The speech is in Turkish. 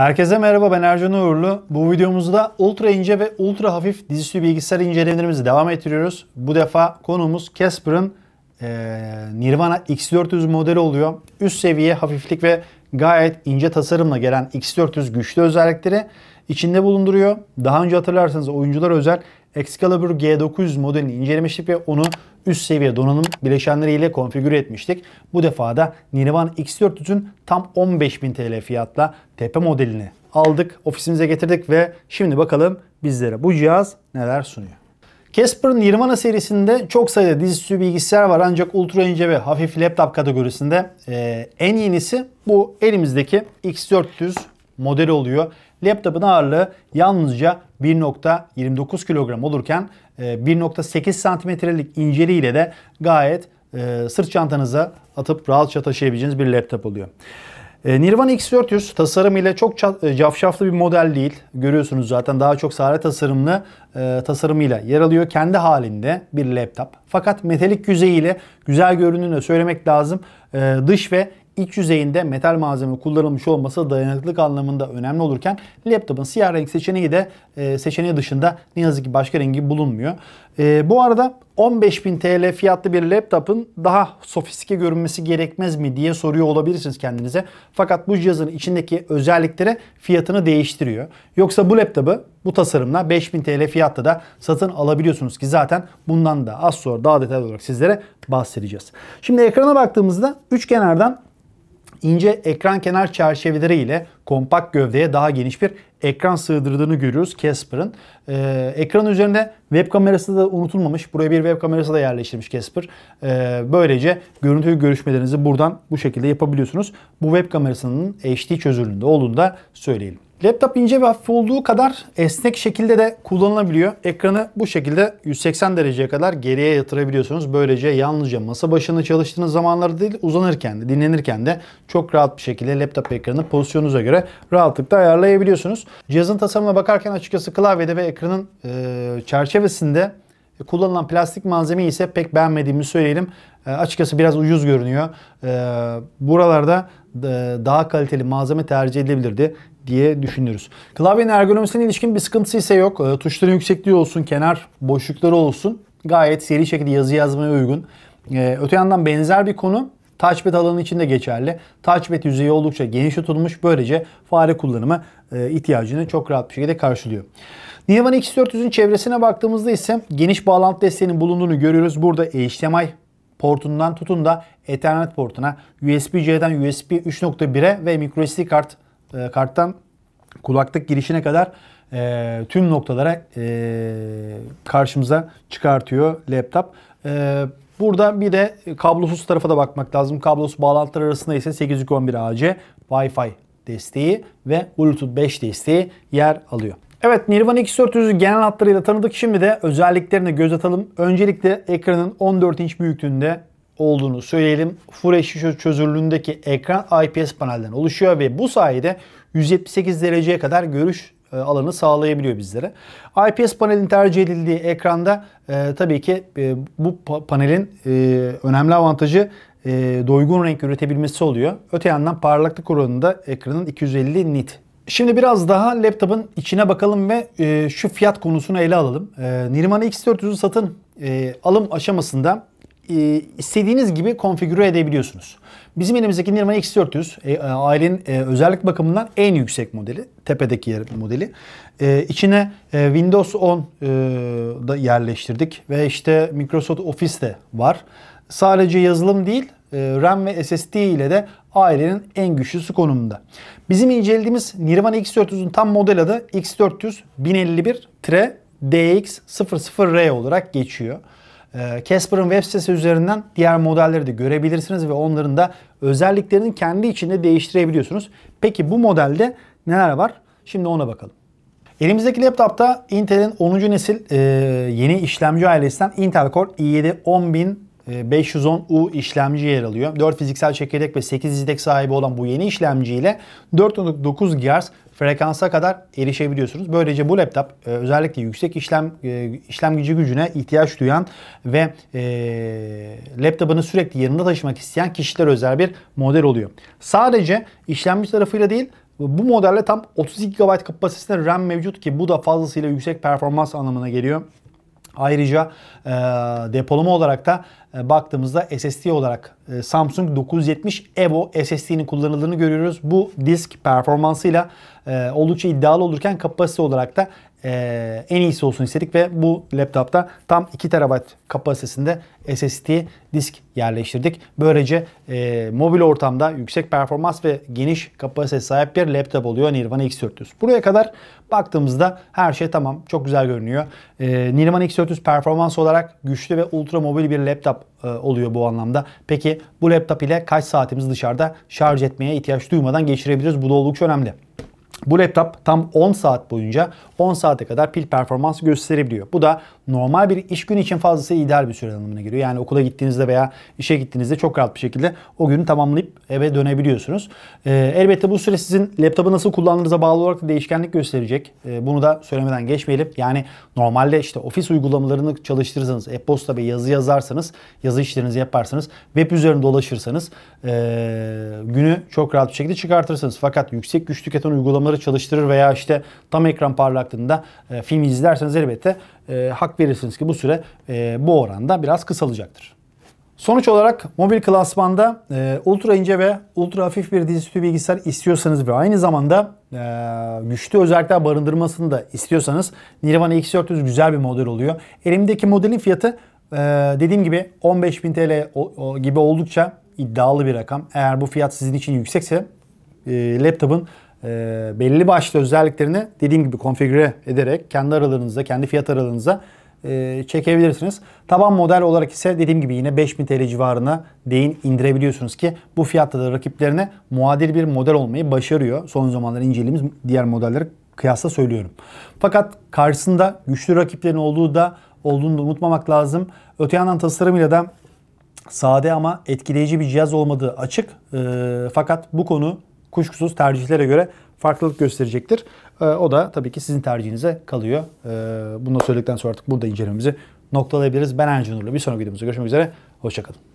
Herkese merhaba ben Ercan Uğurlu. Bu videomuzda ultra ince ve ultra hafif dizüstü bilgisayar incelemelerimizi devam ettiriyoruz. Bu defa konuğumuz Casper'ın e, Nirvana X400 modeli oluyor. Üst seviye hafiflik ve gayet ince tasarımla gelen X400 güçlü özellikleri içinde bulunduruyor. Daha önce hatırlarsanız oyuncular özel Excalibur G900 modelini incelemiştik ve onu üst seviye donanım bileşenleriyle konfigüre etmiştik. Bu defa da Nirvan X400'ün tam 15.000 TL fiyatla tepe modelini aldık, ofisimize getirdik ve şimdi bakalım bizlere bu cihaz neler sunuyor. Casper'ın Nirvana serisinde çok sayıda dizüstü bilgisayar var ancak ultra ince ve hafif laptop kategorisinde e, en yenisi bu elimizdeki X400 modeli oluyor. Laptopun ağırlığı yalnızca 1.29 kilogram olurken 1.8 e, santimetrelik inceliğiyle de gayet e, sırt çantanıza atıp rahatça taşıyabileceğiniz bir laptop oluyor. E, Nirvana X400 tasarımıyla çok cafcaflı bir model değil. Görüyorsunuz zaten daha çok sade tasarımlı e, tasarımıyla yer alıyor. Kendi halinde bir laptop. Fakat metalik yüzeyiyle güzel göründüğünü de söylemek lazım. E, dış ve iç yüzeyinde metal malzeme kullanılmış olması dayanıklılık anlamında önemli olurken laptopun siyah renk seçeneği de e, seçeneği dışında ne yazık ki başka rengi bulunmuyor. E, bu arada 15.000 TL fiyatlı bir laptopun daha sofistike görünmesi gerekmez mi diye soruyor olabilirsiniz kendinize. Fakat bu cihazın içindeki özellikleri fiyatını değiştiriyor. Yoksa bu laptopu bu tasarımla 5000 TL fiyatta da satın alabiliyorsunuz ki zaten bundan da az sonra daha detaylı olarak sizlere bahsedeceğiz. Şimdi ekrana baktığımızda üç kenardan ince ekran kenar çerçeveleri ile kompakt gövdeye daha geniş bir ekran sığdırdığını görüyoruz Casper'ın. Ee, ekran üzerinde web kamerası da unutulmamış. Buraya bir web kamerası da yerleştirmiş Casper. Ee, böylece görüntü görüşmelerinizi buradan bu şekilde yapabiliyorsunuz. Bu web kamerasının HD çözünürlüğünde olduğunu da söyleyelim. Laptop ince ve hafif olduğu kadar esnek şekilde de kullanılabiliyor. Ekranı bu şekilde 180 dereceye kadar geriye yatırabiliyorsunuz. Böylece yalnızca masa başında çalıştığınız zamanlarda değil uzanırken de dinlenirken de çok rahat bir şekilde laptop ekranını pozisyonunuza göre rahatlıkla ayarlayabiliyorsunuz. Cihazın tasarımına bakarken açıkçası klavyede ve ekranın e, çerçevesinde Kullanılan plastik malzemeyi ise pek beğenmediğimi söyleyelim. E, açıkçası biraz ucuz görünüyor. E, buralarda daha kaliteli malzeme tercih edilebilirdi diye düşünürüz. Klavyenin ergonomisine ilişkin bir sıkıntısı ise yok. E, tuşların yüksekliği olsun, kenar boşlukları olsun. Gayet seri şekilde yazı yazmaya uygun. E, öte yandan benzer bir konu touchpad alanı için de geçerli. Touchpad yüzeyi oldukça geniş tutulmuş. Böylece fare kullanımı e, ihtiyacını çok rahat bir şekilde karşılıyor. Nivan X400'ün çevresine baktığımızda ise geniş bağlantı desteğinin bulunduğunu görüyoruz. Burada HDMI portundan tutun da Ethernet portuna, USB-C'den USB 3.1'e ve microSD kart e, karttan kulaklık girişine kadar e, tüm noktalara e, karşımıza çıkartıyor laptop. E, burada bir de kablosuz tarafa da bakmak lazım. Kablosuz bağlantılar arasında ise 811 AC, Wi-Fi desteği ve Bluetooth 5 desteği yer alıyor. Evet Nirvana X400'ü genel hatlarıyla tanıdık. Şimdi de özelliklerine göz atalım. Öncelikle ekranın 14 inç büyüklüğünde olduğunu söyleyelim. Full HD çözünürlüğündeki ekran IPS panelden oluşuyor ve bu sayede 178 dereceye kadar görüş e, alanı sağlayabiliyor bizlere. IPS panelin tercih edildiği ekranda e, tabii ki e, bu panelin e, önemli avantajı e, doygun renk üretebilmesi oluyor. Öte yandan parlaklık oranında ekranın 250 nit. Şimdi biraz daha laptopun içine bakalım ve e, şu fiyat konusunu ele alalım. E, Nirmana X400'ü satın e, alım aşamasında e, istediğiniz gibi konfigüre edebiliyorsunuz. Bizim elimizdeki Nirvana X400 e, ailenin e, özellik bakımından en yüksek modeli. Tepedeki yer, modeli. E, içine e, Windows 10 da yerleştirdik ve işte Microsoft Office de var. Sadece yazılım değil RAM ve SSD ile de ailenin en güçlüsü konumunda. Bizim incelediğimiz Nirvana X400'ün tam model adı X400 1051-DX00R olarak geçiyor. Ee, Casper'ın web sitesi üzerinden diğer modelleri de görebilirsiniz ve onların da özelliklerini kendi içinde değiştirebiliyorsunuz. Peki bu modelde neler var? Şimdi ona bakalım. Elimizdeki laptopta Intel'in 10. nesil e, yeni işlemci ailesinden Intel Core i7 10000 510U ee, işlemci yer alıyor. 4 fiziksel çekirdek ve 8 izlek sahibi olan bu yeni işlemci ile 4.9 GHz frekansa kadar erişebiliyorsunuz. Böylece bu laptop e, özellikle yüksek işlem e, işlem gücü gücüne ihtiyaç duyan ve e, laptop'ını sürekli yanında taşımak isteyen kişiler özel bir model oluyor. Sadece işlemci tarafıyla değil bu modelle tam 32 GB kapasitesinde RAM mevcut ki bu da fazlasıyla yüksek performans anlamına geliyor. Ayrıca e, depolama olarak da e, baktığımızda SSD olarak e, Samsung 970 Evo SSD'nin kullanıldığını görüyoruz. Bu disk performansıyla e, oldukça iddialı olurken kapasite olarak da en iyisi olsun istedik ve bu laptopta tam 2 TB kapasitesinde SSD disk yerleştirdik. Böylece mobil ortamda yüksek performans ve geniş kapasite sahip bir laptop oluyor Nirvana X400. Buraya kadar baktığımızda her şey tamam çok güzel görünüyor. Nirvana X400 performans olarak güçlü ve ultra mobil bir laptop e, oluyor bu anlamda. Peki bu laptop ile kaç saatimiz dışarıda şarj etmeye ihtiyaç duymadan geçirebiliriz? Bu da oldukça önemli. Bu laptop tam 10 saat boyunca 10 saate kadar pil performansı gösterebiliyor. Bu da normal bir iş günü için fazlası ideal bir süre anlamına geliyor. Yani okula gittiğinizde veya işe gittiğinizde çok rahat bir şekilde o günü tamamlayıp eve dönebiliyorsunuz. E, elbette bu süre sizin laptopu nasıl kullandığınıza bağlı olarak da değişkenlik gösterecek. E, bunu da söylemeden geçmeyelim. Yani normalde işte ofis uygulamalarını çalıştırırsanız, e-posta ve yazı yazarsanız, yazı işlerinizi yaparsanız, web üzerinde dolaşırsanız e, günü çok rahat bir şekilde çıkartırsınız. Fakat yüksek güç tüketen uygulamaları çalıştırır veya işte tam ekran parlaklığında e, film izlerseniz elbette e, hak verirsiniz ki bu süre e, bu oranda biraz kısalacaktır. Sonuç olarak mobil klasmanda e, ultra ince ve ultra hafif bir dizüstü bilgisayar istiyorsanız ve aynı zamanda e, güçlü özellikler barındırmasını da istiyorsanız Nirvana X400 güzel bir model oluyor. Elimdeki modelin fiyatı e, dediğim gibi 15.000 TL o, o, gibi oldukça iddialı bir rakam. Eğer bu fiyat sizin için yüksekse e, laptopun e, belli başlı özelliklerini dediğim gibi konfigüre ederek kendi aralığınıza, kendi fiyat aralığınıza e, çekebilirsiniz. Taban model olarak ise dediğim gibi yine 5000 TL civarına değin indirebiliyorsunuz ki bu fiyatta da rakiplerine muadil bir model olmayı başarıyor. Son zamanlarda incelediğimiz diğer modellere kıyasla söylüyorum. Fakat karşısında güçlü rakiplerin olduğu da olduğunu da unutmamak lazım. Öte yandan tasarımıyla da sade ama etkileyici bir cihaz olmadığı açık. E, fakat bu konu kuşkusuz tercihlere göre farklılık gösterecektir. Ee, o da tabii ki sizin tercihinize kalıyor. E, bunu söyledikten sonra artık burada incelememizi noktalayabiliriz. Ben Ercan Bir sonraki videomuzda görüşmek üzere. Hoşçakalın.